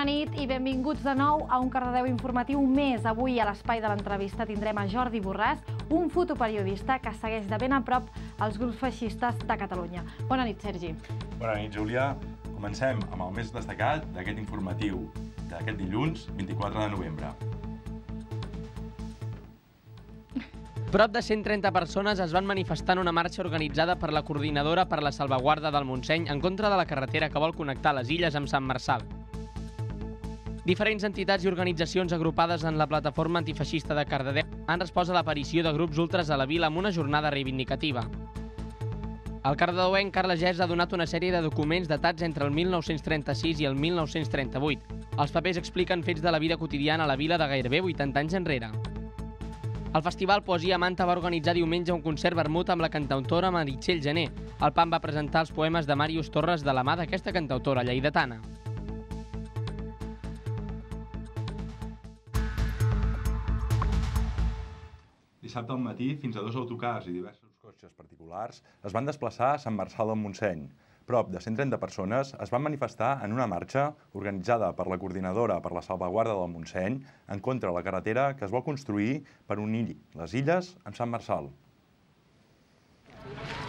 Bona nit i benvinguts de nou a un Cardedeu informatiu més. Avui a l'espai de l'entrevista tindrem a Jordi Borràs, un fotoperiodista que segueix de ben a prop els grups feixistes de Catalunya. Bona nit, Sergi. Bona nit, Júlia. Comencem amb el més destacat d'aquest informatiu d'aquest dilluns 24 de novembre. Prop de 130 persones es van manifestar en una marxa organitzada per la Coordinadora per la Salvaguarda del Montseny en contra de la carretera que vol connectar les illes amb Sant Marçal. Diferents entitats i organitzacions agrupades en la plataforma antifeixista de Cardedeu han respost a l'aparició de grups ultres a la vila amb una jornada reivindicativa. El cardedeuenc Carles Gers ha donat una sèrie de documents datats entre el 1936 i el 1938. Els papers expliquen fets de la vida quotidiana a la vila de gairebé 80 anys enrere. El Festival Poesia Manta va organitzar diumenge un concert vermut amb la cantautora Meritxell Gené. El PAN va presentar els poemes de Màrius Torres de la mà d'aquesta cantautora lleidatana. dissabte al matí fins a dos autocars i diversos cotxes particulars es van desplaçar a Sant Marçal del Montseny. Prop de 130 persones es van manifestar en una marxa organitzada per la Coordinadora per la Salvaguarda del Montseny en contra de la carretera que es vol construir per unir les illes amb Sant Marçal. Thank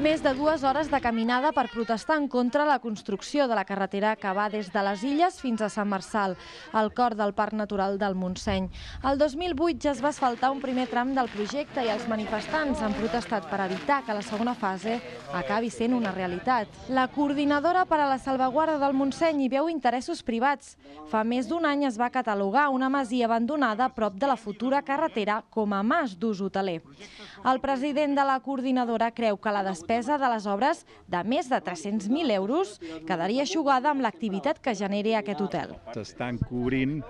més de dues hores de caminada per protestar en contra la construcció de la carretera que va des de les Illes fins a Sant Marçal, al cor del Parc Natural del Montseny. El 2008 ja es va asfaltar un primer tram del projecte i els manifestants han protestat per evitar que la segona fase acabi sent una realitat. La coordinadora per a la salvaguarda del Montseny hi veu interessos privats. Fa més d'un any es va catalogar una masia abandonada a prop de la futura carretera com a mas d'ús hoteler. El president de la coordinadora creu que la despesa despesa de les obres de més de 300.000 euros quedaria aixugada amb l'activitat que generi aquest hotel. S'estan cobrint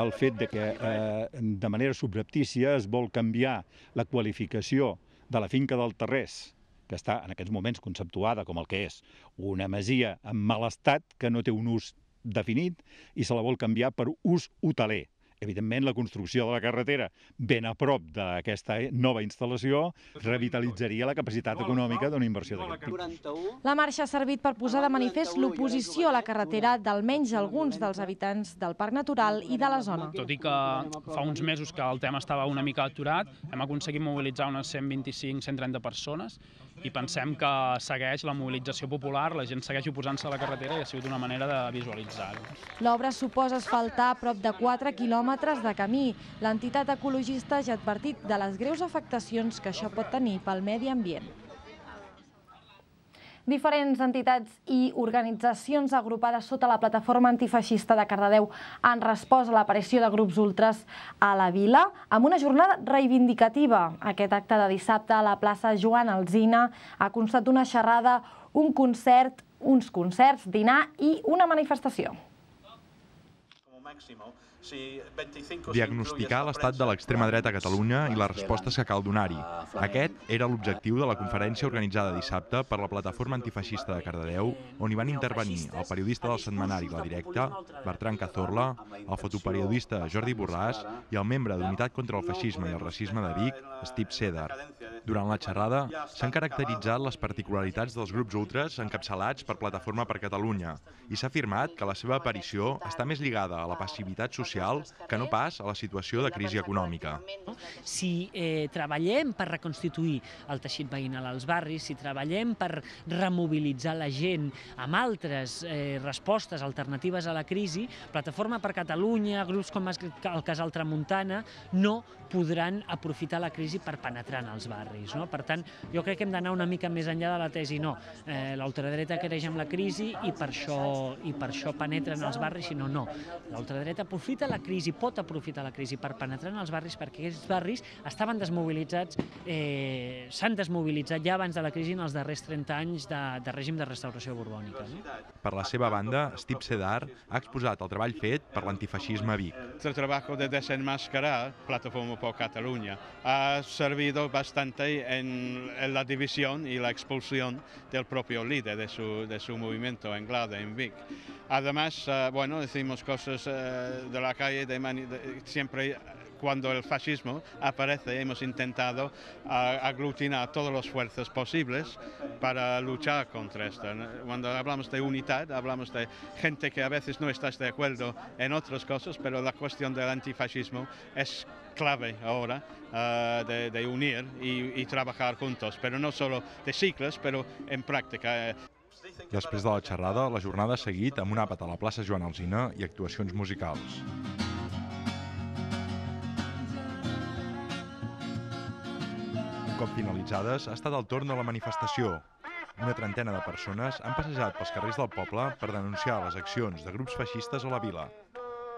el fet de que eh, de manera subreptícia es vol canviar la qualificació de la finca del Terrés, que està en aquests moments conceptuada com el que és una masia en mal estat que no té un ús definit i se la vol canviar per ús hoteler evidentment, la construcció de la carretera ben a prop d'aquesta nova instal·lació revitalitzaria la capacitat econòmica d'una inversió d'aquest tipus. La marxa ha servit per posar de manifest l'oposició a la carretera d'almenys alguns dels habitants del Parc Natural i de la zona. Tot i que fa uns mesos que el tema estava una mica aturat, hem aconseguit mobilitzar unes 125-130 persones i pensem que segueix la mobilització popular, la gent segueix oposant-se a la carretera i ha sigut una manera de visualitzar-ho. L'obra suposa asfaltar prop de 4 quilòmetres de camí. L'entitat ecologista ja ha advertit de les greus afectacions que això pot tenir pel medi ambient. Diferents entitats i organitzacions agrupades sota la plataforma antifeixista de Cardedeu han respost a l'aparició de grups ultres a la vila amb una jornada reivindicativa. Aquest acte de dissabte a la plaça Joan Alzina ha constat una xerrada, un concert, uns concerts, dinar i una manifestació. Como màxim, Diagnosticar l'estat de l'extrema dreta a Catalunya i les respostes que cal donar-hi. Ah, Aquest era l'objectiu de la conferència organitzada dissabte per la plataforma antifeixista de Cardedeu, on hi van intervenir el periodista del setmanari La Directa, Bertran Cazorla, el fotoperiodista Jordi Borràs i el membre d'Unitat contra el Feixisme i el Racisme de Vic, Steve Cedar. Durant la xerrada s'han caracteritzat les particularitats dels grups ultres encapçalats per Plataforma per Catalunya i s'ha afirmat que la seva aparició està més lligada a la passivitat social social que no pas a la situació de crisi econòmica. Si eh, treballem per reconstituir el teixit veïnal als barris, si treballem per remobilitzar la gent amb altres eh, respostes alternatives a la crisi, Plataforma per Catalunya, grups com el Casal Tramuntana, no podran aprofitar la crisi per penetrar en els barris. No? Per tant, jo crec que hem d'anar una mica més enllà de la tesi, no. Eh, L'ultradreta creix amb la crisi i per això, i per això en els barris, sinó no. no. L'ultradreta aprofita aprofita la crisi, pot aprofitar la crisi per penetrar en els barris perquè aquests barris estaven desmobilitzats, eh, s'han desmobilitzat ja abans de la crisi en els darrers 30 anys de, de règim de restauració borbònica. No? Per la seva banda, Steve Sedar ha exposat el treball fet per l'antifeixisme a Vic. El treball de desenmascarar Plataforma por Catalunya ha servit bastant en, en la divisió i la del propi líder de su, de su movimiento en Glada, en Vic. Además, eh, bueno, decimos cosas eh, de la calle de siempre cuando el fascismo aparece hemos intentado aglutinar todos los fuerzas posibles para luchar contra esto. Cuando hablamos de unidad, hablamos de gente que a veces no está de acuerdo en otras cosas, pero la cuestión del antifascismo es clave ahora ah, de, unir y, y, trabajar juntos, pero no solo de ciclos, pero en práctica. Eh. Després de la xerrada, la jornada ha seguit amb un àpat a la plaça Joan Alzina i actuacions musicals. Un cop finalitzades, ha estat el torn de la manifestació, una trentena de persones han passejat pels carrers del poble per denunciar les accions de grups feixistes a la vila.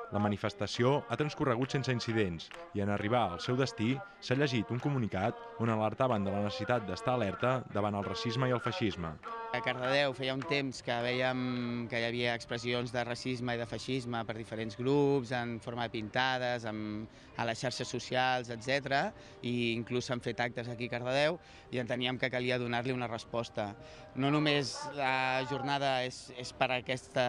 La manifestació ha transcorregut sense incidents i en arribar al seu destí s'ha llegit un comunicat on alertaven de la necessitat d'estar alerta davant el racisme i el feixisme. A Cardedeu feia un temps que veiem que hi havia expressions de racisme i de feixisme per diferents grups, en forma de pintades, en, a les xarxes socials, etc. i inclús s'han fet actes aquí a Cardedeu i enteníem que calia donar-li una resposta. No només la jornada és, és per, aquesta,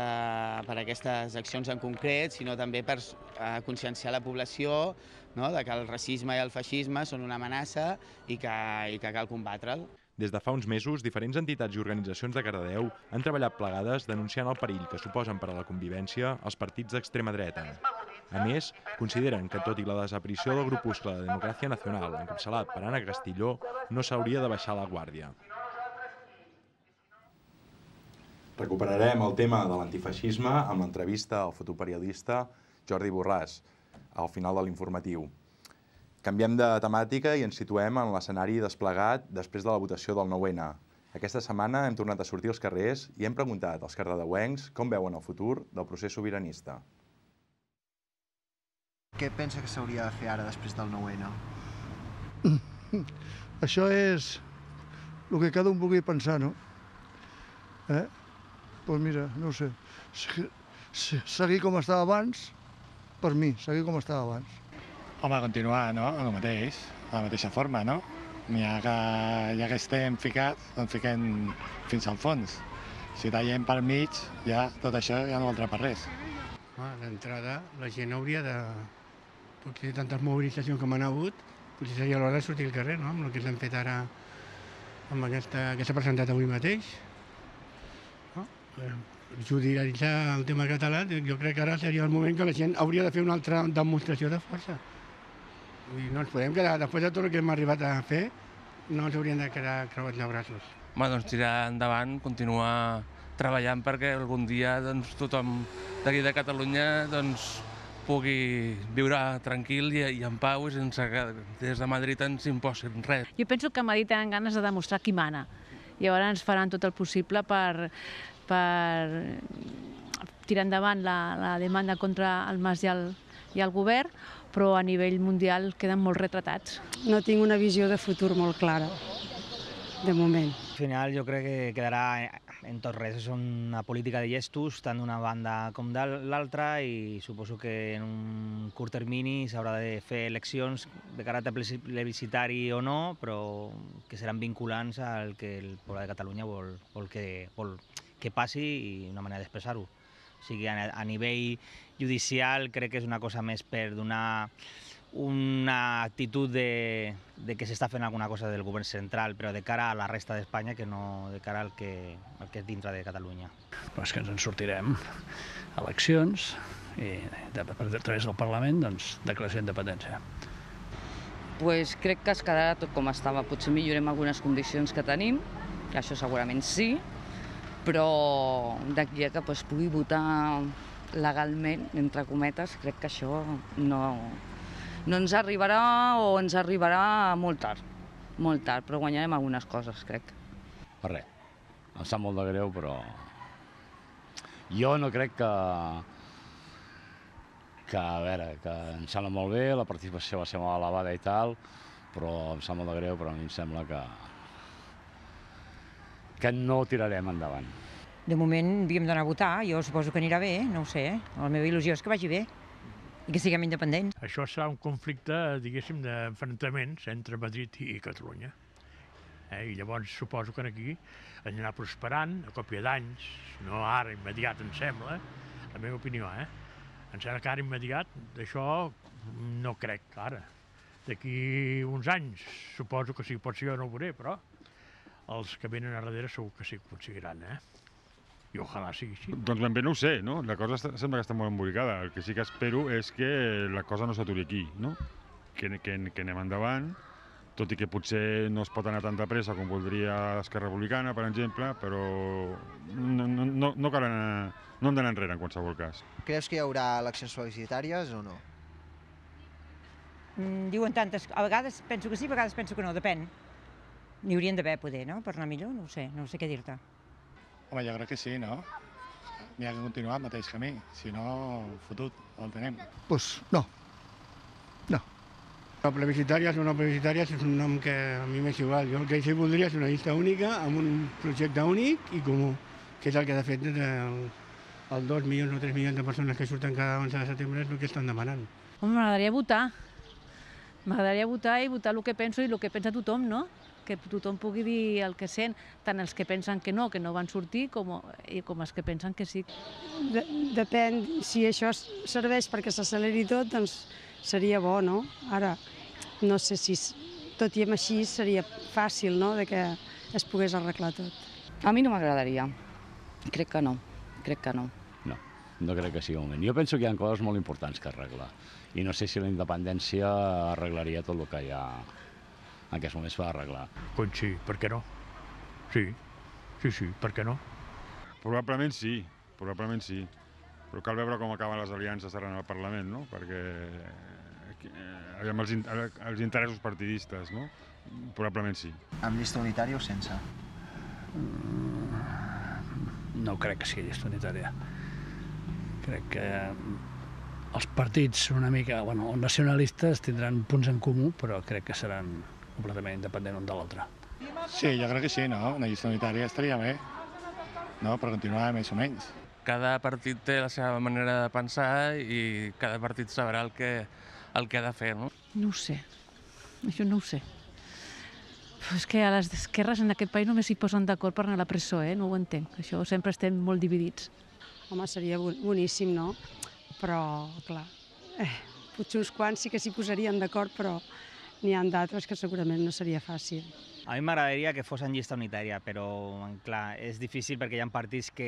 per aquestes accions en concret, sinó també també per eh, conscienciar la població no? de que el racisme i el feixisme són una amenaça i que, i que cal combatre'l. Des de fa uns mesos, diferents entitats i organitzacions de Cardedeu han treballat plegades denunciant el perill que suposen per a la convivència els partits d'extrema dreta. A més, consideren que, tot i la desaparició del grupuscle de Democràcia Nacional, encapçalat per Anna Castilló, no s'hauria de baixar la guàrdia. Recuperarem el tema de l'antifeixisme amb l'entrevista al fotoperiodista Jordi Borràs, al final de l'informatiu. Canviem de temàtica i ens situem en l'escenari desplegat després de la votació del 9-N. Aquesta setmana hem tornat a sortir als carrers i hem preguntat als cardedeuencs com veuen el futur del procés sobiranista. Què pensa que s'hauria de fer ara després del 9-N? Això és el que cada un vulgui pensar, no? Eh? doncs mira, no sé, seguir com estava abans, per mi, seguir com estava abans. Home, continuar, no?, el mateix, de la mateixa forma, no? ha que, ja que estem ficats, doncs fiquem fins al fons. Si tallem pel mig, ja tot això ja no valdrà per res. Ah, D'entrada, la gent hauria de... Potser tantes mobilitzacions com han hagut, potser seria l'hora de sortir al carrer, no?, amb el que s'han fet ara, amb aquesta que s'ha presentat avui mateix judicialitzar el tema català, jo crec que ara seria el moment que la gent hauria de fer una altra demostració de força. I no ens podem quedar, després de tot el que hem arribat a fer, no ens hauríem de quedar creuats de braços. Home, doncs tirar endavant, continuar treballant perquè algun dia doncs, tothom d'aquí de Catalunya doncs, pugui viure tranquil i, i en pau i sense que des de Madrid ens imposin res. Jo penso que a Madrid tenen ganes de demostrar qui mana i llavors ens faran tot el possible per per tirar endavant la, la demanda contra el Mas i el, i el govern, però a nivell mundial queden molt retratats. No tinc una visió de futur molt clara, de moment. Al final jo crec que quedarà en tot res. És una política de gestos, tant d'una banda com de l'altra, i suposo que en un curt termini s'haurà de fer eleccions de caràcter plebiscitari o no, però que seran vinculants al que el poble de Catalunya vol, vol, que, vol, que passi i una manera d'expressar-ho. O sigui, a, a nivell judicial crec que és una cosa més per donar una actitud de, de que s'està fent alguna cosa del govern central, però de cara a la resta d'Espanya que no de cara al que, al que és dintre de Catalunya. Però és que ens en sortirem eleccions i de, a través del Parlament doncs, declaració d'independència. Pues crec que es quedarà tot com estava. Potser millorem algunes condicions que tenim, això segurament sí, però d'aquí a que pues, pugui votar legalment, entre cometes, crec que això no, no ens arribarà o ens arribarà molt tard, molt tard, però guanyarem algunes coses, crec. Per res, em sap molt de greu, però jo no crec que, que a veure, que em sembla molt bé, la participació va ser molt elevada i tal, però em sap molt de greu, però a mi em sembla que que no tirarem endavant. De moment havíem d'anar a votar, jo suposo que anirà bé, eh? no ho sé. Eh? La meva il·lusió és que vagi bé i que siguem independents. Això serà un conflicte, diguéssim, d'enfrontaments entre Madrid i Catalunya. Eh? I llavors suposo que aquí anirà prosperant a còpia d'anys, no ara immediat, em sembla, la meva opinió, eh? Em sembla que ara immediat d'això no crec, ara. D'aquí uns anys, suposo que sí, pot ser, jo no ho veuré, però els que venen a darrere segur que s'hi aconseguiran, eh? I ojalà sigui així. Doncs ben bé no ho sé, no? La cosa està, sembla que està molt embolicada. El que sí que espero és que la cosa no s'aturi aquí, no? Que, que, que anem endavant, tot i que potser no es pot anar tanta pressa com voldria l'Esquerra Republicana, per exemple, però no, no, no, no, anar, no hem d'anar enrere en qualsevol cas. Creus que hi haurà eleccions felicitàries o no? Mm, diuen tantes... A vegades penso que sí, a vegades penso que no, depèn. N'hi haurien d'haver poder, no?, per anar millor, no sé, no sé què dir-te. Home, jo crec que sí, no? N'hi ha que continuar el mateix camí, si no, fotut, el tenem. Doncs pues no, no. La plebiscitària és una plebiscitària, és un nom que a mi m'és igual. Jo el que sí voldria és una llista única, amb un projecte únic i comú, que és el que de fet el, el 2 milions o 3 milions de persones que surten cada 11 de setembre és el que estan demanant. Home, m'agradaria votar. M'agradaria votar i votar el que penso i el que pensa tothom, no? que tothom pugui dir el que sent, tant els que pensen que no, que no van sortir, com, com els que pensen que sí. De, depèn, si això serveix perquè s'acceleri tot, doncs seria bo, no? Ara, no sé si, tot i amb així, seria fàcil, no?, de que es pogués arreglar tot. A mi no m'agradaria. Crec que no, crec que no. No, no crec que sigui un moment. Jo penso que hi ha coses molt importants que arreglar i no sé si la independència arreglaria tot el que hi ha en aquests moments s'ha d'arreglar. Doncs sí, per què no? Sí, sí, sí, per què no? Probablement sí, probablement sí. Però cal veure com acaben les aliances ara en el Parlament, no? Perquè eh, els, in els interessos partidistes, no? Probablement sí. Amb llista unitària o sense? Mm, no crec que sigui llista unitària. Crec que mm, els partits una mica, bueno, nacionalistes tindran punts en comú, però crec que seran completament independent un de l'altre. Sí, jo crec que sí, no? Una llista unitària estaria bé, no? Per continuar més o menys. Cada partit té la seva manera de pensar i cada partit sabrà el que, el que ha de fer, no? No ho sé, això no ho sé. Però és que a les esquerres en aquest país només s'hi posen d'acord per anar a la presó, eh? No ho entenc, això sempre estem molt dividits. Home, seria boníssim, no? Però, clar, eh, potser uns quants sí que s'hi posarien d'acord, però n'hi ha d'altres que segurament no seria fàcil. A mi m'agradaria que fos en llista unitària, però clar, és difícil perquè hi ha partits que,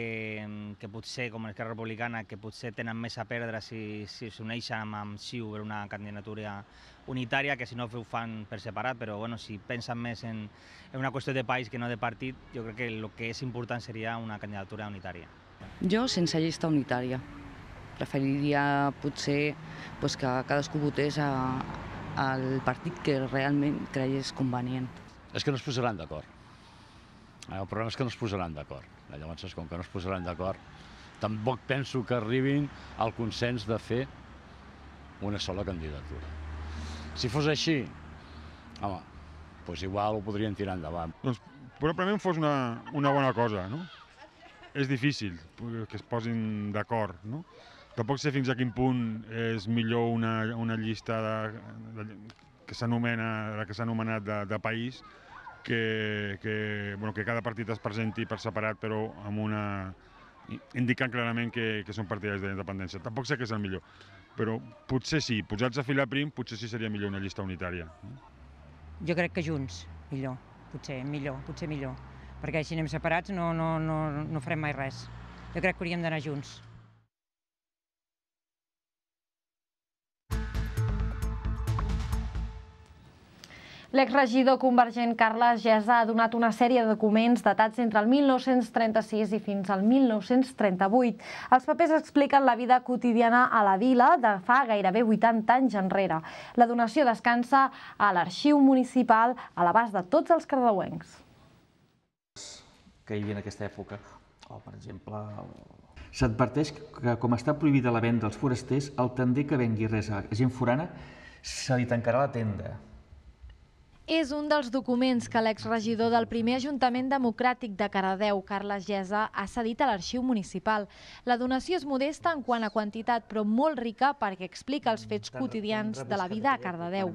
que potser, com l'Esquerra Republicana, que potser tenen més a perdre si s'uneixen si amb Xiu per una candidatura unitària, que si no ho fan per separat, però bueno, si pensen més en, en una qüestió de país que no de partit, jo crec que el que és important seria una candidatura unitària. Jo sense llista unitària. Preferiria potser pues, que cadascú votés a, al partit que realment creies convenient. És que no es posaran d'acord. Eh, el problema és que no es posaran d'acord. Eh, llavors, com que no es posaran d'acord, tampoc penso que arribin al consens de fer una sola candidatura. Si fos així, home, doncs igual ho podrien tirar endavant. Doncs probablement fos una, una bona cosa, no? És difícil que es posin d'acord, no? Tampoc sé fins a quin punt és millor una, una llista de, de, que s'anomena, la que s'ha anomenat de, de país, que, que, bueno, que cada partit es presenti per separat, però amb una, indicant clarament que, que són partidaris de la independència. Tampoc sé que és el millor, però potser sí, posats a filar prim, potser sí seria millor una llista unitària. Jo crec que junts, millor, potser, millor, potser millor, perquè si anem separats no, no, no, no farem mai res. Jo crec que hauríem d'anar junts. L'exregidor convergent Carles Gesa ha donat una sèrie de documents datats entre el 1936 i fins al 1938. Els papers expliquen la vida quotidiana a la vila de fa gairebé 80 anys enrere. La donació descansa a l'arxiu municipal a l'abast de tots els cardeuencs. Que hi havia en aquesta època, o per exemple s'adverteix que com està prohibida la venda als forasters, el tender que vengui res a gent forana se li tancarà la tenda és un dels documents que l'exregidor del primer Ajuntament Democràtic de Caradeu, Carles Gesa, ha cedit a l'Arxiu Municipal. La donació és modesta en quant a quantitat, però molt rica perquè explica els fets quotidians de la vida a Cardedeu.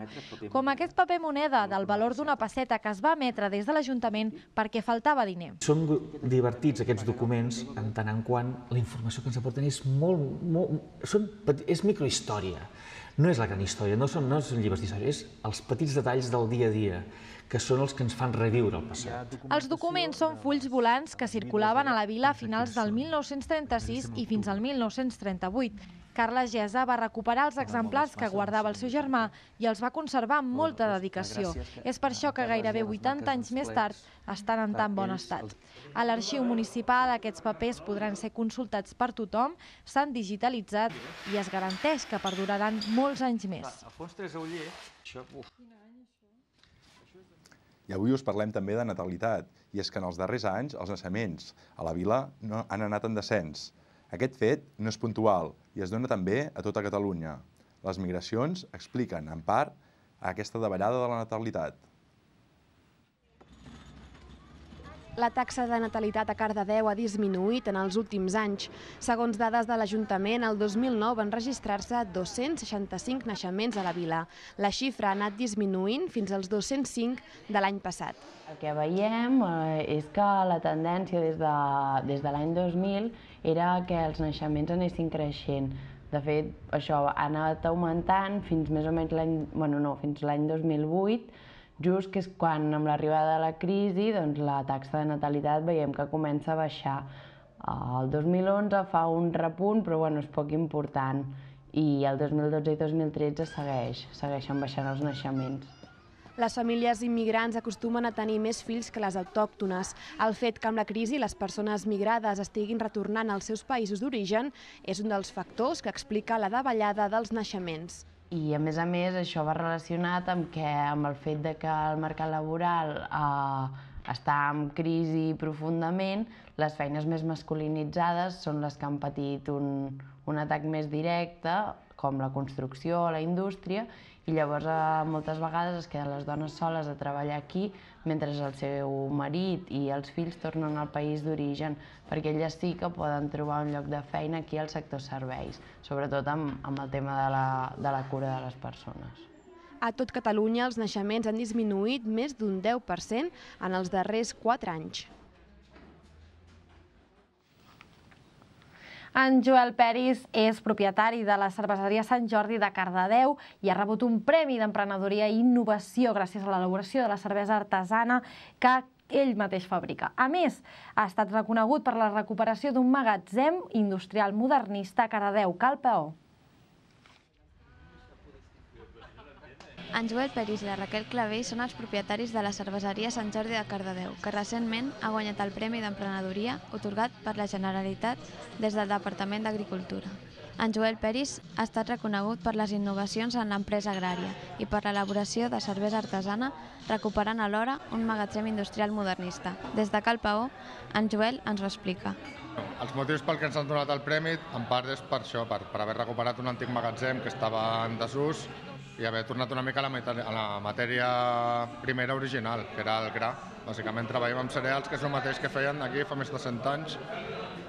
Com aquest paper moneda del valor d'una pesseta que es va emetre des de l'Ajuntament perquè faltava diner. Són divertits aquests documents en tant en quant la informació que ens aporten és molt... molt són, és microhistòria no és la gran història, no són, no són llibres d'història, és els petits detalls del dia a dia que són els que ens fan reviure el passat. Els documents són fulls volants que circulaven a la vila a finals del 1936 i fins al 1938 Carles Gesa va recuperar els exemplars que guardava el seu germà i els va conservar amb molta dedicació. És per això que gairebé 80 anys més tard estan en tan bon estat. A l'arxiu municipal aquests papers podran ser consultats per tothom, s'han digitalitzat i es garanteix que perduraran molts anys més. I avui us parlem també de natalitat, i és que en els darrers anys els naixements a la vila no han anat en descens. Aquest fet no és puntual, i es dona també a tota Catalunya. Les migracions expliquen, en part, aquesta davallada de la natalitat. La taxa de natalitat a Cardedeu ha disminuït en els últims anys. Segons dades de l'Ajuntament, el 2009 van registrar-se 265 naixements a la vila. La xifra ha anat disminuint fins als 205 de l'any passat. El que veiem eh, és que la tendència des de, des de l'any 2000 era que els naixements anessin creixent. De fet, això ha anat augmentant fins més o menys l'any, bueno, no, fins l'any 2008, just que és quan amb l'arribada de la crisi doncs, la taxa de natalitat veiem que comença a baixar. El 2011 fa un repunt, però bueno, és poc important, i el 2012 i 2013 segueix, segueixen baixant els naixements. Les famílies immigrants acostumen a tenir més fills que les autòctones. El fet que amb la crisi les persones migrades estiguin retornant als seus països d'origen és un dels factors que explica la davallada dels naixements. I, a més a més, això va relacionat amb, que, amb el fet de que el mercat laboral eh, està en crisi profundament, les feines més masculinitzades són les que han patit un, un atac més directe, com la construcció, la indústria, i llavors eh, moltes vegades es queden les dones soles a treballar aquí mentre el seu marit i els fills tornen al país d'origen perquè elles sí que poden trobar un lloc de feina aquí al sector serveis, sobretot amb, amb el tema de la, de la cura de les persones. A tot Catalunya els naixements han disminuït més d'un 10% en els darrers 4 anys. En Joel Peris és propietari de la cerveseria Sant Jordi de Cardedeu i ha rebut un premi d'emprenedoria i innovació gràcies a l'elaboració de la cervesa artesana que ell mateix fabrica. A més, ha estat reconegut per la recuperació d'un magatzem industrial modernista a Cardedeu, Calpeó. Joel Peris i la Raquel Clavell són els propietaris de la cerveseria Sant Jordi de Cardedeu, que recentment ha guanyat el Premi d'Emprenedoria otorgat per la Generalitat des del Departament d'Agricultura. En Joel Peris ha estat reconegut per les innovacions en l'empresa agrària i per l'elaboració de cervesa artesana, recuperant alhora un magatzem industrial modernista. Des de Calpaó, en Joel ens ho explica. Els motius pel que ens han donat el premi, en part és per això, per, per haver recuperat un antic magatzem que estava en desús i haver tornat una mica a la, a la matèria primera original, que era el gra. Bàsicament treballem amb cereals, que és el mateix que feien aquí fa més de 100 anys,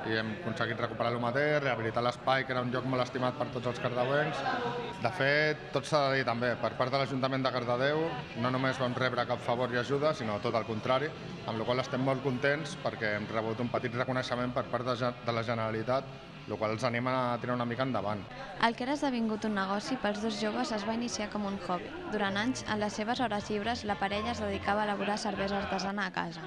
i hem aconseguit recuperar el mateix, rehabilitar l'espai, que era un lloc molt estimat per tots els cardeuencs. De fet, tot s'ha de dir també, per part de l'Ajuntament de Cardedeu no només vam rebre cap favor i ajuda, sinó tot el contrari, amb la qual estem molt contents perquè hem rebut un petit reconeixement per part de, de la Generalitat el qual els anima a tirar una mica endavant. El que era esdevingut un negoci pels dos joves es va iniciar com un hobby. Durant anys, en les seves hores llibres, la parella es dedicava a elaborar cervesa artesana a casa.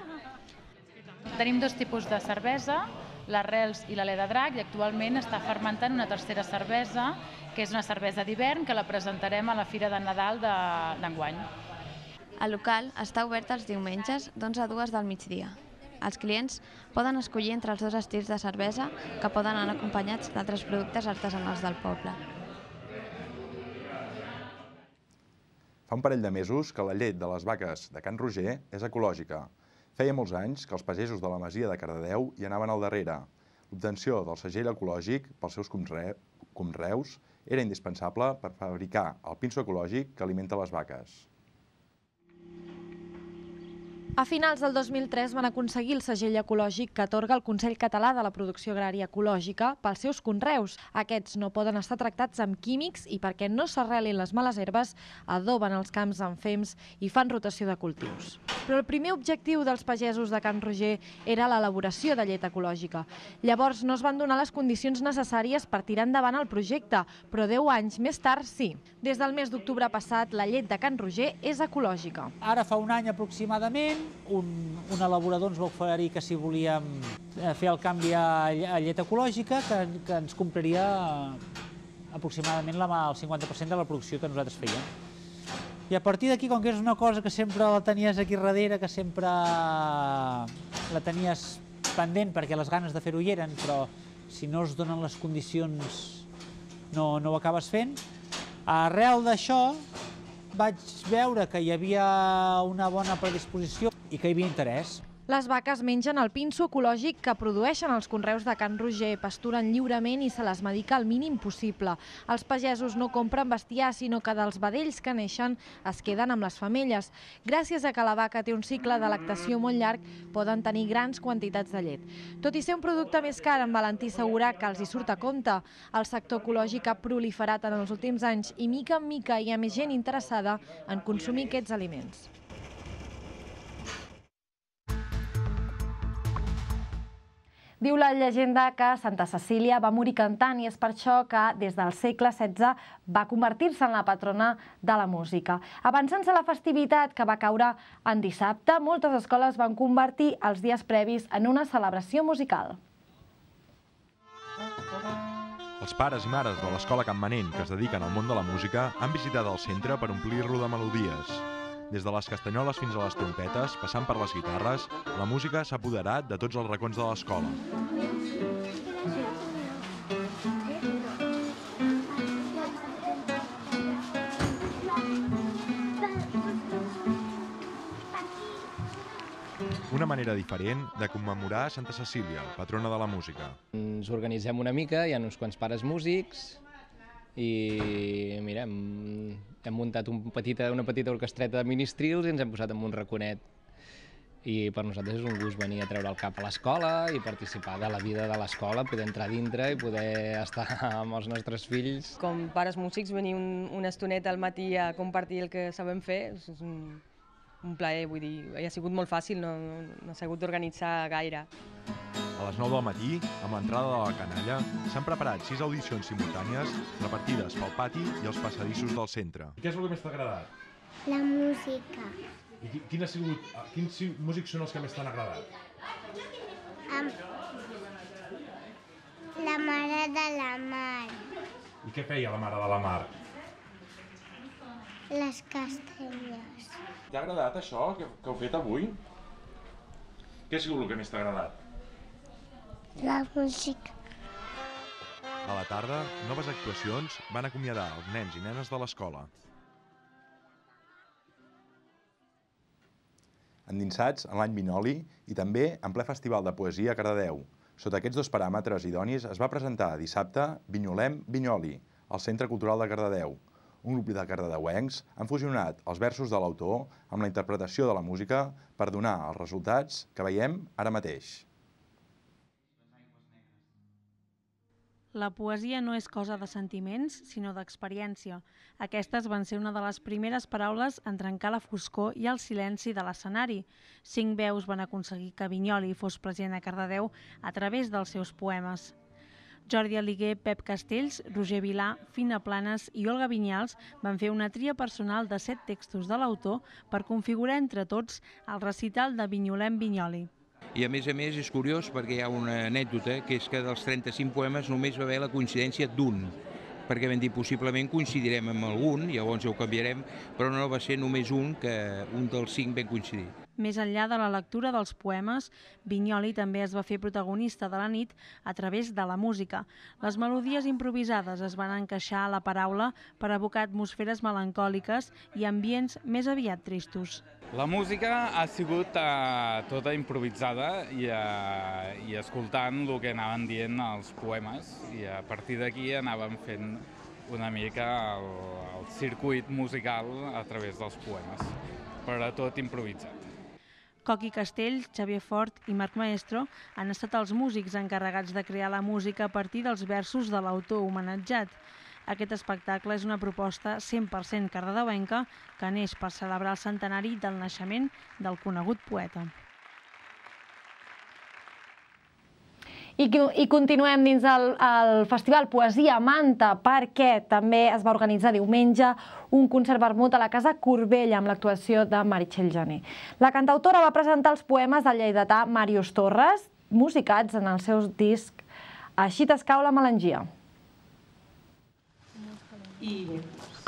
Tenim dos tipus de cervesa, l'arrels i la Leda drac, i actualment està fermentant una tercera cervesa, que és una cervesa d'hivern, que la presentarem a la Fira de Nadal d'enguany. De... El local està obert els diumenges d'11 a 2 del migdia. Els clients poden escollir entre els dos estils de cervesa que poden anar acompanyats d'altres productes artesanals del poble. Fa un parell de mesos que la llet de les vaques de Can Roger és ecològica. Feia molts anys que els pagesos de la Masia de Cardedeu hi anaven al darrere. L'obtenció del segell ecològic pels seus conreus era indispensable per fabricar el pinso ecològic que alimenta les vaques. A finals del 2003 van aconseguir el segell ecològic que atorga el Consell Català de la Producció Agrària Ecològica pels seus conreus. Aquests no poden estar tractats amb químics i perquè no s'arrelin les males herbes, adoben els camps amb fems i fan rotació de cultius. Però el primer objectiu dels pagesos de Can Roger era l'elaboració de llet ecològica. Llavors no es van donar les condicions necessàries per tirar endavant el projecte, però 10 anys més tard sí. Des del mes d'octubre passat, la llet de Can Roger és ecològica. Ara fa un any aproximadament un, un elaborador ens va oferir que si volíem eh, fer el canvi a a llet ecològica, que, que ens compraria aproximadament la, el 50% de la producció que nosaltres fèiem. I a partir d'aquí, com que és una cosa que sempre la tenies aquí darrere, que sempre la tenies pendent perquè les ganes de fer-ho hi eren, però si no es donen les condicions no, no ho acabes fent, arrel d'això vaig veure que hi havia una bona predisposició i que hi havia interès. Les vaques mengen el pinso ecològic que produeixen els conreus de Can Roger, pasturen lliurement i se les medica el mínim possible. Els pagesos no compren bestiar, sinó que dels vedells que neixen es queden amb les femelles. Gràcies a que la vaca té un cicle de lactació molt llarg, poden tenir grans quantitats de llet. Tot i ser un producte més car, en Valentí assegura que els hi surt a compte. El sector ecològic ha proliferat en els últims anys i mica en mica hi ha més gent interessada en consumir aquests aliments. Diu la llegenda que Santa Cecília va morir cantant i és per això que des del segle XVI va convertir-se en la patrona de la música. Avançant-se la festivitat que va caure en dissabte, moltes escoles van convertir els dies previs en una celebració musical. Els pares i mares de l'escola Can Manent, que es dediquen al món de la música, han visitat el centre per omplir-lo de melodies. Des de les castanyoles fins a les trompetes, passant per les guitarres, la música s'ha apoderat de tots els racons de l'escola. Una manera diferent de commemorar Santa Cecília, patrona de la música. Ens organitzem una mica, hi ha uns quants pares músics i mirem hem muntat un petita, una petita orquestreta de ministrils i ens hem posat en un raconet. I per nosaltres és un gust venir a treure el cap a l'escola i participar de la vida de l'escola, poder entrar dintre i poder estar amb els nostres fills. Com pares músics, venir un, una estoneta al matí a compartir el que sabem fer és un, un plaer, vull dir, ha sigut molt fàcil, no, no, no s'ha sigut d'organitzar gaire. A les 9 del matí, amb l'entrada de la canalla, s'han preparat sis audicions simultànies repartides pel pati i els passadissos del centre. Què és el que més t'ha agradat? La música. I quin ha sigut, ah, quins músics són els que més t'han agradat? Um, la mare de la mar. I què feia la mare de la mar? Les castanyes. T'ha agradat això que, que heu fet avui? Què ha sigut el que més t'ha agradat? La música. A la tarda, noves actuacions van acomiadar els nens i nenes de l'escola. Endinsats en l'any Vinoli i també en ple Festival de Poesia a Cardedeu. Sota aquests dos paràmetres idonis es va presentar dissabte Vinyolem Vinyoli, al Centre Cultural de Cardedeu, un grup de cardedeuencs han fusionat els versos de l'autor amb la interpretació de la música per donar els resultats que veiem ara mateix. La poesia no és cosa de sentiments, sinó d'experiència. Aquestes van ser una de les primeres paraules en trencar la foscor i el silenci de l'escenari. Cinc veus van aconseguir que Vinyoli fos present a Cardedeu a través dels seus poemes. Jordi Aliguer, Pep Castells, Roger Vilà, Fina Planes i Olga Vinyals van fer una tria personal de set textos de l'autor per configurar entre tots el recital de Vinyolem Vinyoli. I a més a més és curiós perquè hi ha una anècdota que és que dels 35 poemes només va haver la coincidència d'un perquè vam dir possiblement coincidirem amb algun, llavors ja ho canviarem, però no va ser només un que un dels cinc ben coincidir. Més enllà de la lectura dels poemes, Vinyoli també es va fer protagonista de la nit a través de la música. Les melodies improvisades es van encaixar a la paraula per evocar atmosferes melancòliques i ambients més aviat tristos. La música ha sigut eh, tota improvisada i, eh, i escoltant el que anaven dient els poemes i a partir d'aquí anàvem fent una mica el, el circuit musical a través dels poemes, però tot improvisat. Coqui Castell, Xavier Fort i Marc Maestro han estat els músics encarregats de crear la música a partir dels versos de l'autor homenatjat. Aquest espectacle és una proposta 100% cardedeuenca que neix per celebrar el centenari del naixement del conegut poeta. I, I continuem dins el, el Festival Poesia Manta perquè també es va organitzar diumenge un concert vermut a la Casa Corbella amb l'actuació de Meritxell Jané. La cantautora va presentar els poemes del lleidatà Màrius Torres, musicats en el seu disc Així t'escau la melangia. I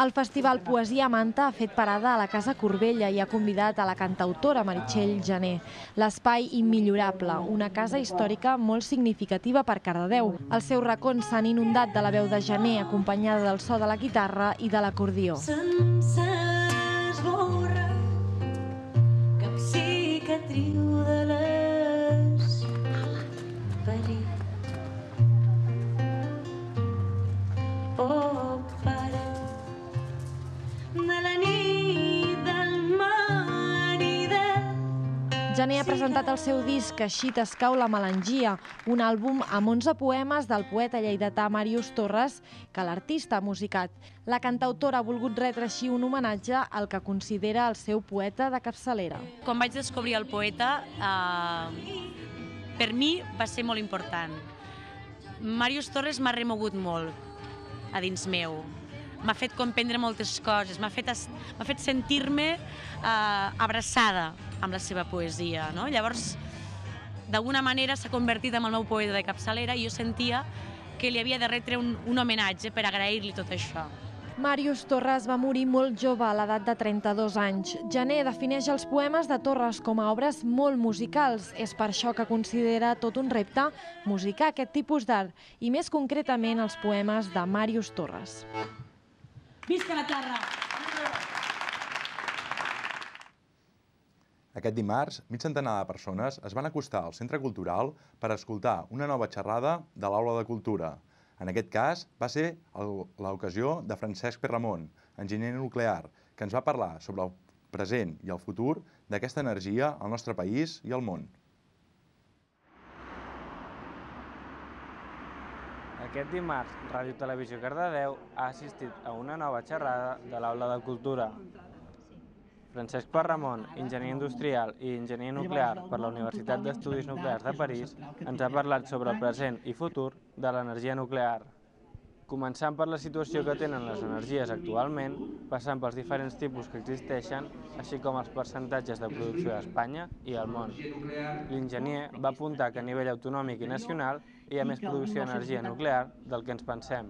el Festival Poesia Manta ha fet parada a la Casa Corbella i ha convidat a la cantautora Meritxell Janer. L'espai immillorable, una casa històrica molt significativa per Cardedeu. Els seus racons s'han inundat de la veu de Janer acompanyada del so de la guitarra i de l'acordió. Sense esborra cap cicatriu de l'aigua Jané ha presentat el seu disc Així t'escau la melangia, un àlbum amb 11 poemes del poeta lleidatà Màrius Torres que l'artista ha musicat. La cantautora ha volgut retre així un homenatge al que considera el seu poeta de capçalera. Quan vaig descobrir el poeta, eh, per mi va ser molt important. Màrius Torres m'ha remogut molt a dins meu m'ha fet comprendre moltes coses, m'ha fet, fet sentir-me eh, abraçada amb la seva poesia. No? Llavors, d'alguna manera s'ha convertit en el meu poeta de capçalera i jo sentia que li havia de retre un, un homenatge per agrair-li tot això. Màrius Torres va morir molt jove a l'edat de 32 anys. Janer defineix els poemes de Torres com a obres molt musicals. És per això que considera tot un repte musicar aquest tipus d'art, i més concretament els poemes de Màrius Torres. Visca la terra! Aquest dimarts, mig centenar de persones es van acostar al Centre Cultural per escoltar una nova xerrada de l'Aula de Cultura. En aquest cas, va ser l'ocasió de Francesc Perramon, enginyer nuclear, que ens va parlar sobre el present i el futur d'aquesta energia al nostre país i al món. Aquest dimarts, Ràdio Televisió Cardedeu ha assistit a una nova xerrada de l'Aula de Cultura. Francesc Parramon, enginyer industrial i enginyer nuclear per la Universitat d'Estudis Nuclears de París, ens ha parlat sobre el present i futur de l'energia nuclear. Començant per la situació que tenen les energies actualment, passant pels diferents tipus que existeixen, així com els percentatges de producció d'Espanya i al món. L'enginyer va apuntar que a nivell autonòmic i nacional hi ha més producció d'energia nuclear del que ens pensem.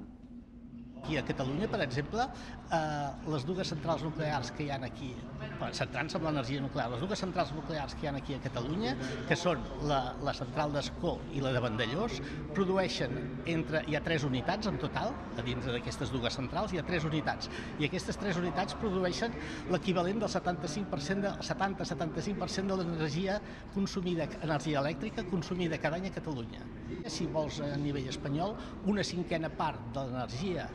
Aquí a Catalunya, per exemple, eh, les dues centrals nuclears que hi ha aquí centrant-se en l'energia nuclear. Les dues centrals nuclears que hi ha aquí a Catalunya, que són la, la central d'Escó i la de Vandellós, produeixen entre... Hi ha tres unitats en total, a dintre d'aquestes dues centrals, hi ha tres unitats. I aquestes tres unitats produeixen l'equivalent del 75% de, 70-75% de l'energia consumida, energia elèctrica consumida cada any a Catalunya. Si vols a nivell espanyol, una cinquena part de l'energia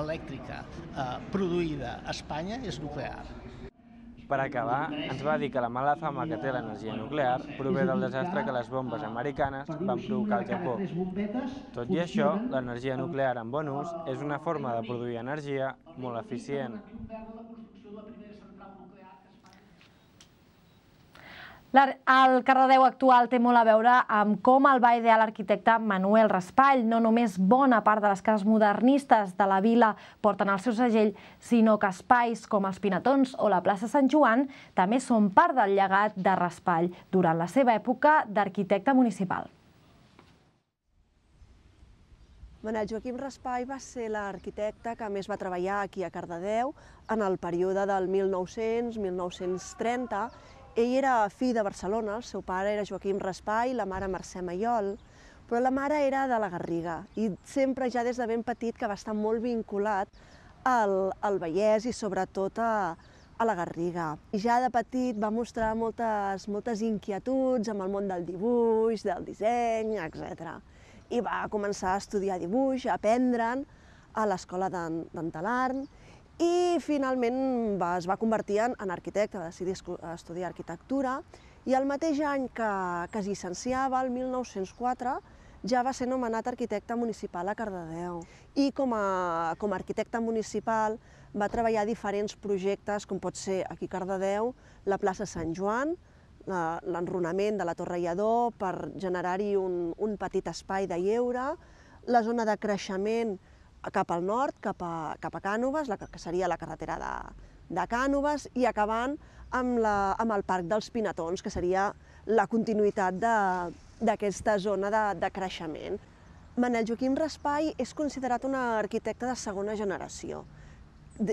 elèctrica eh, produïda a Espanya és nuclear. Per acabar, ens va dir que la mala fama que té l'energia nuclear prové del desastre que les bombes americanes van provocar al Japó. Tot i això, l'energia nuclear en bon ús és una forma de produir energia molt eficient. El Cardedeu actual té molt a veure amb com el va idear l'arquitecte Manuel Raspall. No només bona part de les cases modernistes de la vila porten el seu segell, sinó que espais com els Pinatons o la plaça Sant Joan també són part del llegat de Raspall durant la seva època d'arquitecte municipal. Manel Joaquim Raspall va ser l'arquitecte que més va treballar aquí a Cardedeu en el període del 1900-1930 ell era fill de Barcelona, el seu pare era Joaquim Raspà i la mare Mercè Maiol, però la mare era de la Garriga i sempre ja des de ben petit que va estar molt vinculat al, al Vallès i sobretot a, a la Garriga. I ja de petit va mostrar moltes, moltes inquietuds amb el món del dibuix, del disseny, etc. I va començar a estudiar dibuix, a aprendre'n a l'escola d'en Talarn i finalment va, es va convertir en, en arquitecte, va decidir estudiar arquitectura i el mateix any que, que es llicenciava, el 1904, ja va ser nomenat arquitecte municipal a Cardedeu. I com a, com a arquitecte municipal va treballar diferents projectes, com pot ser aquí a Cardedeu, la plaça Sant Joan, l'enronament de la Torre Lladó per generar-hi un, un petit espai de lleure, la zona de creixement cap al nord, cap a, cap a Cànoves, la, que seria la carretera de, de Cànoves, i acabant amb, la, amb el Parc dels Pinatons, que seria la continuïtat d'aquesta zona de, de creixement. Manel Joaquim Raspall és considerat un arquitecte de segona generació,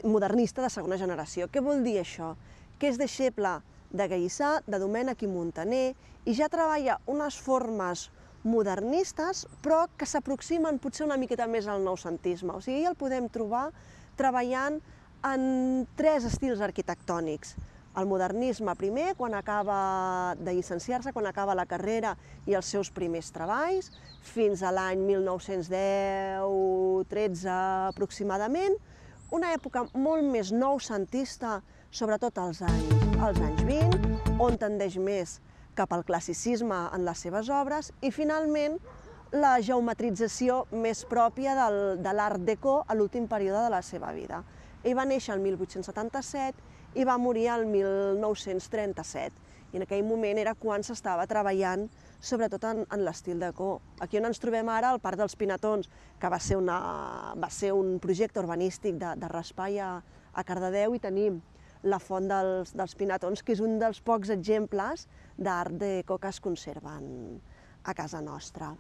modernista de segona generació. Què vol dir això? Que és deixeble de Gaissà, de Domènec i Montaner, i ja treballa unes formes modernistes, però que s'aproximen potser una miqueta més al noucentisme. O sigui, el podem trobar treballant en tres estils arquitectònics. El modernisme primer, quan acaba de llicenciar-se, quan acaba la carrera i els seus primers treballs, fins a l'any 1910-13 aproximadament, una època molt més noucentista, sobretot als anys, als anys 20, on tendeix més cap al classicisme en les seves obres i, finalment, la geometrització més pròpia del, de l'art déco a l'últim període de la seva vida. Ell va néixer el 1877 i va morir el 1937. I en aquell moment era quan s'estava treballant sobretot en, en l'estil de Aquí on ens trobem ara, al Parc dels Pinatons, que va ser, una, va ser un projecte urbanístic de, de Raspall a, a Cardedeu, i tenim la font dels, dels Pinatons, que és un dels pocs exemples d'art de coca que es conserven a casa nostra.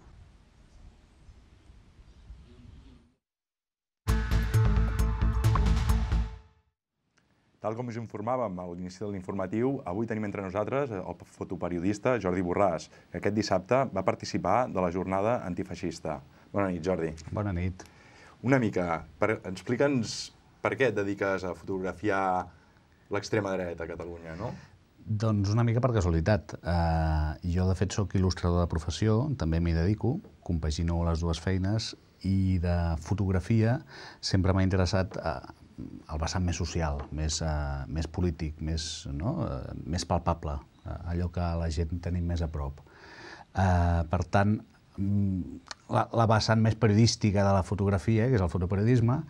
Tal com us informàvem a l'inici de l'informatiu, avui tenim entre nosaltres el fotoperiodista Jordi Borràs, que aquest dissabte va participar de la jornada antifeixista. Bona nit, Jordi. Bona nit. Una mica, per, explica'ns per què et dediques a fotografiar l'extrema dreta a Catalunya, no? Doncs una mica per casualitat. Uh, jo, de fet, sóc il·lustrador de professió, també m'hi dedico, compagino les dues feines, i de fotografia sempre m'ha interessat uh, el vessant més social, més, uh, més polític, més, no? uh, més palpable, uh, allò que la gent tenim més a prop. Uh, per tant, mm, la, la vessant més periodística de la fotografia, que és el fotoperiodisme,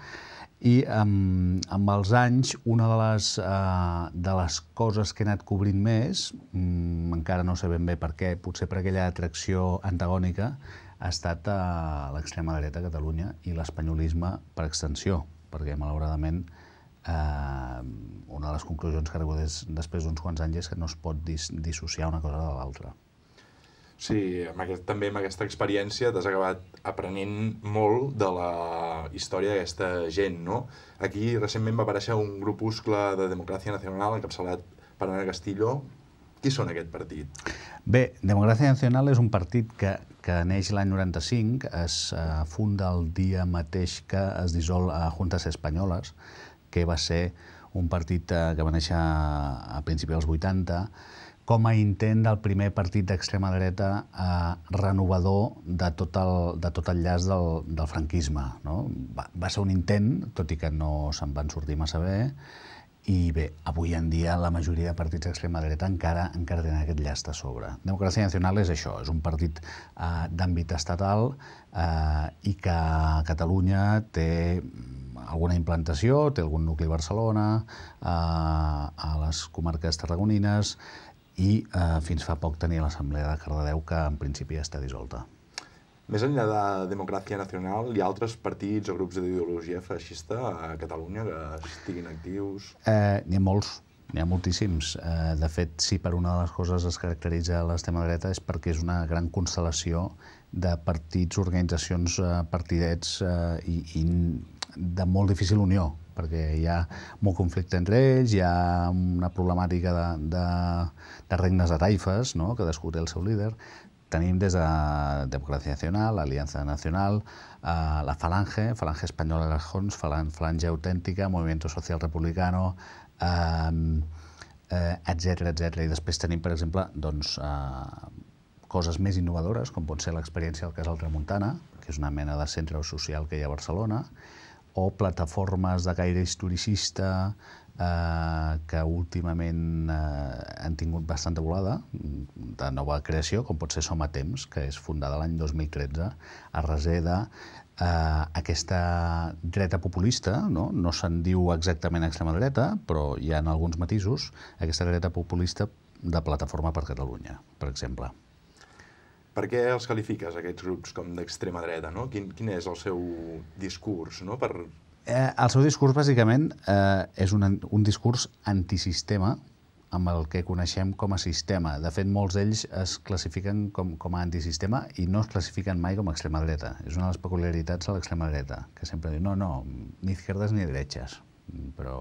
i amb, amb els anys, una de les, eh, de les coses que he anat cobrint més, mm, encara no sé ben bé per què, potser per aquella atracció antagònica, ha estat uh, l'extrema dreta a Catalunya i l'espanyolisme per extensió, perquè malauradament uh, una de les conclusions que ha arribat després d'uns quants anys és que no es pot dis dissociar una cosa de l'altra. Sí, amb aquest, també amb aquesta experiència t'has acabat aprenent molt de la història d'aquesta gent, no? Aquí recentment va aparèixer un grupuscle de Democràcia Nacional encapçalat per Ana Castillo. Qui són aquest partit? Bé, Democràcia Nacional és un partit que, que neix l'any 95, es eh, funda el dia mateix que es dissol a Juntes Espanyoles, que va ser un partit eh, que va néixer a, a principis dels 80, com a intent del primer partit d'extrema dreta eh, renovador de tot el, de tot el llaç del, del franquisme. No? Va, va ser un intent, tot i que no se'n van sortir massa bé, i bé, avui en dia la majoria de partits d'extrema dreta encara encara tenen aquest llast a sobre. Democràcia Nacional és això, és un partit eh, d'àmbit estatal eh, i que Catalunya té mm, alguna implantació, té algun nucli a Barcelona, eh, a les comarques tarragonines, i eh, fins fa poc tenia l'Assemblea de Cardedeu que en principi ja està dissolta. Més enllà de Democràcia Nacional, hi ha altres partits o grups d'ideologia feixista a Catalunya que estiguin actius? Eh, N'hi ha molts, n'hi ha moltíssims. Eh, de fet, si per una de les coses es caracteritza l'extrema dreta és perquè és una gran constel·lació de partits, organitzacions, eh, partidets eh, i, i de molt difícil unió perquè hi ha molt conflicte entre ells, hi ha una problemàtica de, de, de regnes de taifes, no?, que té el seu líder. Tenim des de Democràcia Nacional, Aliança Nacional, eh, la Falange, Falange Espanyola de Jons, Falange Autèntica, Movimiento Social Republicano, ehm, eh, eh, etc etc. I després tenim, per exemple, doncs, eh, coses més innovadores, com pot ser l'experiència del Casal Tramuntana, que és una mena de centre social que hi ha a Barcelona, o plataformes de gaire historicista eh, que últimament eh, han tingut bastanta volada, mm, de nova creació, com pot ser Som a Temps, que és fundada l'any 2013, a reser de eh, aquesta dreta populista, no, no se'n diu exactament extrema dreta, però hi ha alguns matisos, aquesta dreta populista de Plataforma per Catalunya, per exemple. Per què els qualifiques, aquests grups, com d'extrema dreta? No? Quin, quin és el seu discurs? No? Per... Eh, el seu discurs, bàsicament, eh, és un, un discurs antisistema, amb el que coneixem com a sistema. De fet, molts d'ells es classifiquen com, com a antisistema i no es classifiquen mai com a extrema dreta. És una de les peculiaritats de l'extrema dreta, que sempre diu, no, no, ni izquierdes ni dretxes. però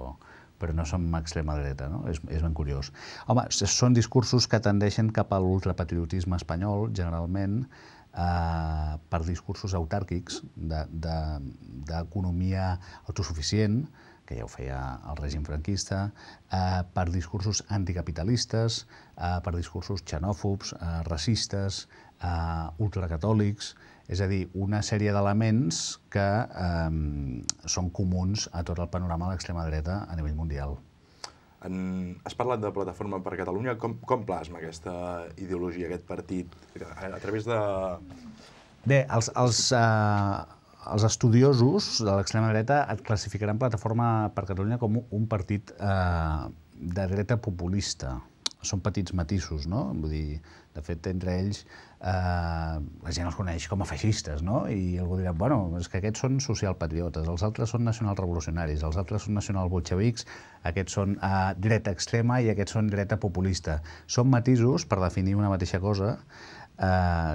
però no som extrema dreta, no? És, és ben curiós. Home, són discursos que tendeixen cap a l'ultrapatriotisme espanyol, generalment, eh, per discursos autàrquics d'economia de, de, autosuficient, que ja ho feia el règim franquista, eh, per discursos anticapitalistes, eh, per discursos xenòfobs, eh, racistes, eh, ultracatòlics, és a dir, una sèrie d'elements que eh, són comuns a tot el panorama de l'extrema dreta a nivell mundial. En, has parlat de Plataforma per Catalunya. Com, com plasma aquesta ideologia, aquest partit? Eh, a, través de... Bé, els, els, eh, els estudiosos de l'extrema dreta et classificaran Plataforma per Catalunya com un partit eh, de dreta populista. Són petits matisos, no? Vull dir, de fet, entre ells, eh, la gent els coneix com a feixistes, no? I algú dirà, bueno, és que aquests són socialpatriotes, els altres són nacionalrevolucionaris, els altres són nacionalbolxevics, aquests són eh, dreta extrema i aquests són dreta populista. Són matisos per definir una mateixa cosa, eh,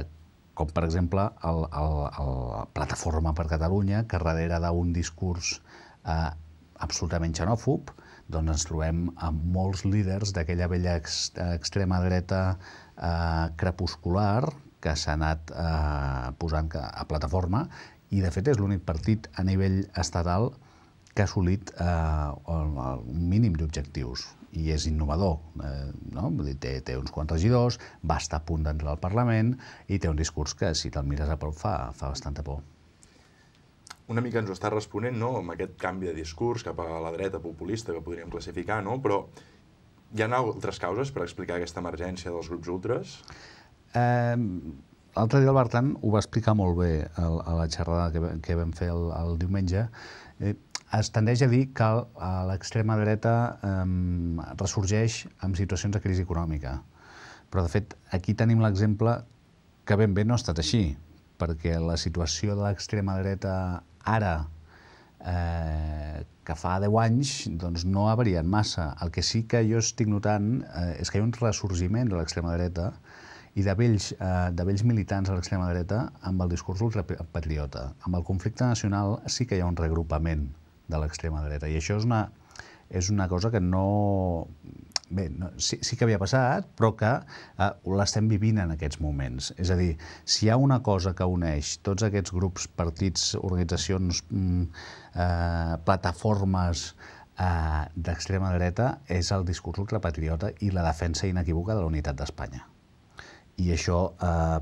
com per exemple el, el, el Plataforma per Catalunya, que darrere d'un discurs eh, absolutament xenòfob, eh, doncs ens trobem amb molts líders d'aquella vella ex, extrema dreta eh, crepuscular que s'ha anat eh, posant a plataforma i, de fet, és l'únic partit a nivell estatal que ha assolit eh, un mínim d'objectius i és innovador. Eh, no? Vull dir, té, té uns quants regidors, va estar a punt d'entrar al Parlament i té un discurs que, si te'l mires a prop, fa, fa bastanta por una mica ens ho està responent, no?, amb aquest canvi de discurs cap a la dreta populista que podríem classificar, no?, però hi ha altres causes per explicar aquesta emergència dels grups ultres? Eh, L'altre dia el Bertran ho va explicar molt bé a la xerrada que, que vam fer el, el diumenge. Eh, es tendeix a dir que l'extrema dreta eh, ressorgeix en situacions de crisi econòmica. Però, de fet, aquí tenim l'exemple que ben bé no ha estat així, perquè la situació de l'extrema dreta ara eh, que fa 10 anys doncs no ha variat massa. El que sí que jo estic notant eh, és que hi ha un ressorgiment de l'extrema dreta i de vells, eh, de vells militants a l'extrema dreta amb el discurs ultrapatriota. Amb el conflicte nacional sí que hi ha un regrupament de l'extrema dreta i això és una, és una cosa que no, bé, no, sí, sí que havia passat, però que eh, l'estem vivint en aquests moments. És a dir, si hi ha una cosa que uneix tots aquests grups, partits, organitzacions, mm, eh, plataformes eh, d'extrema dreta, és el discurs ultrapatriota i la defensa inequívoca de la unitat d'Espanya. I això eh,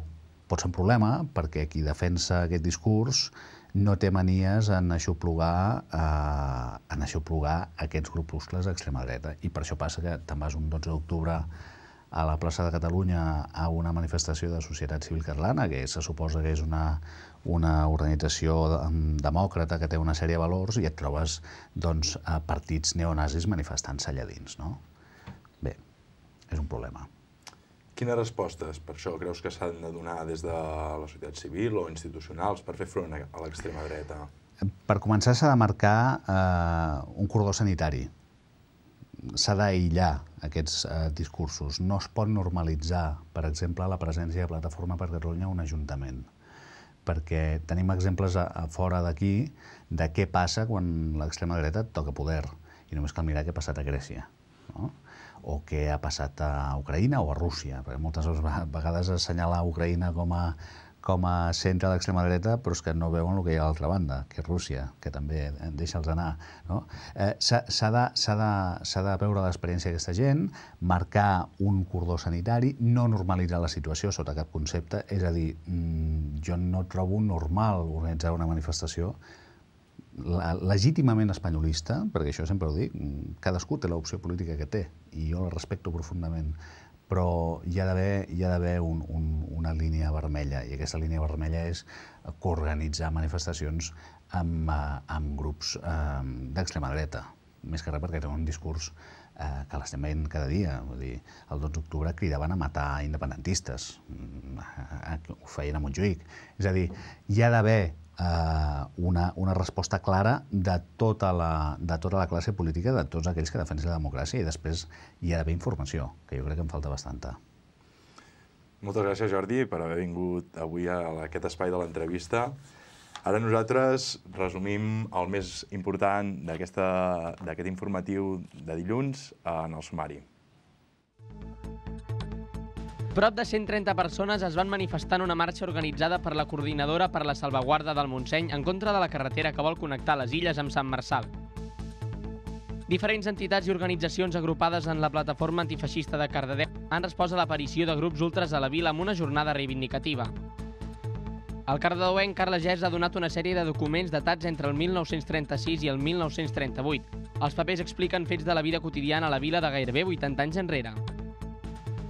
pot ser un problema, perquè qui defensa aquest discurs no té manies en aixoplugar, eh, en aixoplugar aquests grupuscles d'extrema dreta. I per això passa que te'n vas un 12 d'octubre a la plaça de Catalunya a una manifestació de societat civil catalana, que se suposa que és una, una organització demòcrata que té una sèrie de valors i et trobes doncs, a partits neonazis manifestant-se allà dins. No? Bé, és un problema. Quines respostes per això creus que s'han de donar des de la societat civil o institucionals per fer front a l'extrema dreta? Per començar s'ha de marcar eh, un cordó sanitari. S'ha d'aïllar aquests eh, discursos. No es pot normalitzar, per exemple, la presència de Plataforma per Catalunya a un ajuntament perquè tenim exemples a, a fora d'aquí de què passa quan l'extrema dreta toca poder i només cal mirar què ha passat a Grècia. No? o què ha passat a Ucraïna o a Rússia, perquè moltes vegades assenyala Ucraïna com a, com a centre de l'extrema dreta, però és que no veuen el que hi ha a l'altra banda, que és Rússia, que també deixa'ls anar. No? Eh, S'ha de, de, de veure l'experiència d'aquesta gent, marcar un cordó sanitari, no normalitzar la situació sota cap concepte, és a dir, mm, jo no trobo normal organitzar una manifestació la, legítimament espanyolista, perquè això sempre ho dic, cadascú té l'opció política que té, i jo la respecto profundament, però hi ha d'haver un, un, una línia vermella, i aquesta línia vermella és coorganitzar manifestacions amb, eh, amb grups eh, d'extrema dreta, més que res perquè tenen un discurs eh, que l'estem veient cada dia. Vull dir, el 12 d'octubre cridaven a matar independentistes, mm, eh, ho feien a Montjuïc. És a dir, hi ha d'haver eh, una, una resposta clara de tota, la, de tota la classe política, de tots aquells que defensen la democràcia, i després hi ha d'haver informació, que jo crec que em falta bastanta. Moltes gràcies, Jordi, per haver vingut avui a aquest espai de l'entrevista. Ara nosaltres resumim el més important d'aquest informatiu de dilluns en el sumari. Prop de 130 persones es van manifestar en una marxa organitzada per la Coordinadora per la Salvaguarda del Montseny en contra de la carretera que vol connectar les illes amb Sant Marçal. Diferents entitats i organitzacions agrupades en la plataforma antifeixista de Cardedeu han respost a l'aparició de grups ultres a la vila amb una jornada reivindicativa. El cardedeuenc Carles Gers ha donat una sèrie de documents datats entre el 1936 i el 1938. Els papers expliquen fets de la vida quotidiana a la vila de gairebé 80 anys enrere.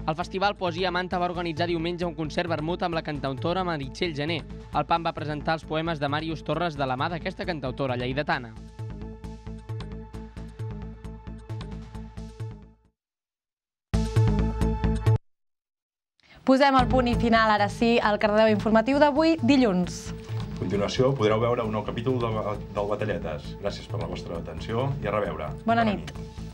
El festival Poesia Manta va organitzar diumenge un concert vermut amb la cantautora Meritxell Gené. El PAN va presentar els poemes de Màrius Torres de la mà d'aquesta cantautora lleidatana. Posem el punt i final, ara sí, al Cardedeu Informatiu d'avui, dilluns. A continuació podreu veure un nou capítol del, del Batalletes. Gràcies per la vostra atenció i a reveure. Bona, Bona nit. nit.